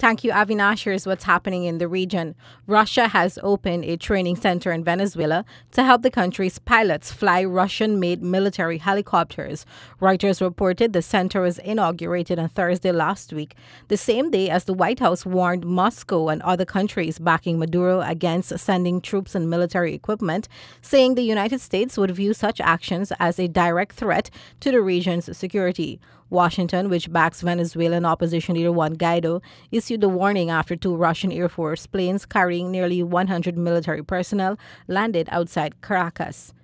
Thank you, Avinash. Here's what's happening in the region. Russia has opened a training center in Venezuela to help the country's pilots fly Russian made military helicopters. Reuters reported the center was inaugurated on Thursday last week, the same day as the White House warned Moscow and other countries backing Maduro against sending troops and military equipment, saying the United States would view such actions as a direct threat to the region's security. Washington, which backs Venezuelan opposition leader Juan Guaido, issued a warning after two Russian Air Force planes carrying nearly 100 military personnel landed outside Caracas.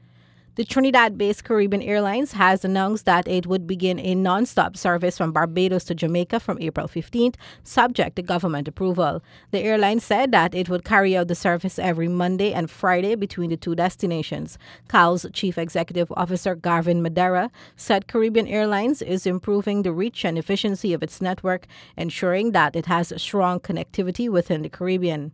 The Trinidad based Caribbean Airlines has announced that it would begin a non stop service from Barbados to Jamaica from April 15th, subject to government approval. The airline said that it would carry out the service every Monday and Friday between the two destinations. CAL's Chief Executive Officer Garvin Madera said Caribbean Airlines is improving the reach and efficiency of its network, ensuring that it has strong connectivity within the Caribbean.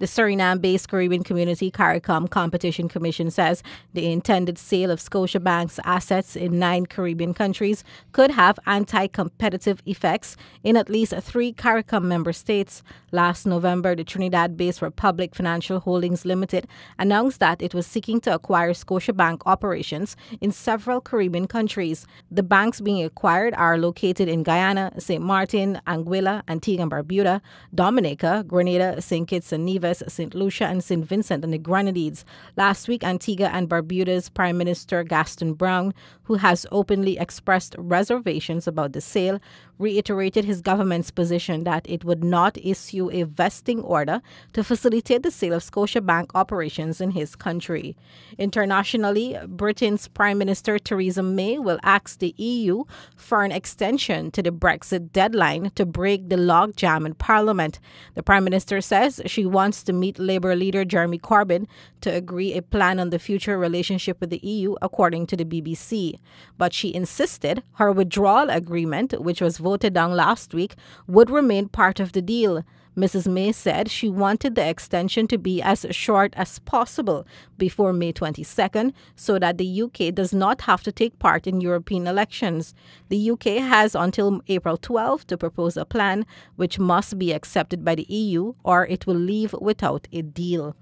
The Suriname based Caribbean Community CARICOM Competition Commission says the intended sale of Scotiabank's assets in nine Caribbean countries could have anti competitive effects in at least three CARICOM member states. Last November, the Trinidad based Republic Financial Holdings Limited announced that it was seeking to acquire Scotiabank operations in several Caribbean countries. The banks being acquired are located in Guyana, St. Martin, Anguilla, Antigua and Barbuda, Dominica, Grenada, St. Kitts and Nevis. Nevis, St. Lucia, and St. Vincent and the Grenadines. Last week, Antigua and Barbuda's Prime Minister Gaston Brown, who has openly expressed reservations about the sale, reiterated his government's position that it would not issue a vesting order to facilitate the sale of Scotiabank operations in his country. Internationally, Britain's Prime Minister Theresa May will ask the EU for an extension to the Brexit deadline to break the logjam in Parliament. The Prime Minister says she wants plans to meet Labour leader Jeremy Corbyn to agree a plan on the future relationship with the EU, according to the BBC. But she insisted her withdrawal agreement, which was voted down last week, would remain part of the deal. Mrs. May said she wanted the extension to be as short as possible before May 22nd so that the UK does not have to take part in European elections. The UK has until April 12 to propose a plan which must be accepted by the EU or it will leave without a deal.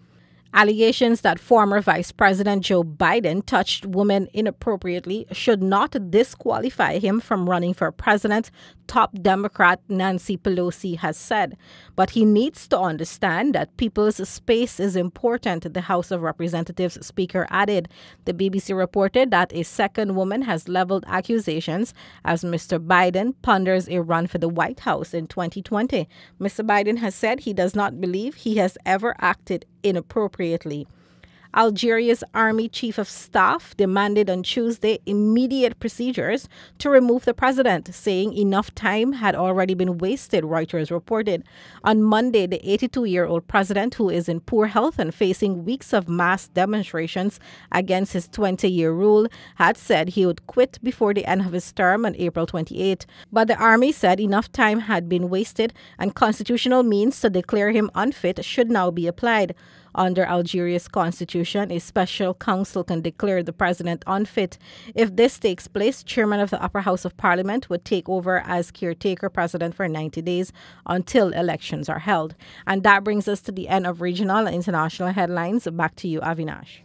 Allegations that former Vice President Joe Biden touched women inappropriately should not disqualify him from running for president, top Democrat Nancy Pelosi has said. But he needs to understand that people's space is important, the House of Representatives speaker added. The BBC reported that a second woman has leveled accusations as Mr. Biden ponders a run for the White House in 2020. Mr. Biden has said he does not believe he has ever acted inappropriately Algeria's army chief of staff demanded on Tuesday immediate procedures to remove the president, saying enough time had already been wasted, Reuters reported. On Monday, the 82 year old president, who is in poor health and facing weeks of mass demonstrations against his 20 year rule, had said he would quit before the end of his term on April 28. But the army said enough time had been wasted and constitutional means to declare him unfit should now be applied. Under Algeria's constitution, a special council can declare the president unfit. If this takes place, chairman of the upper house of parliament would take over as caretaker president for 90 days until elections are held. And that brings us to the end of regional and international headlines. Back to you, Avinash.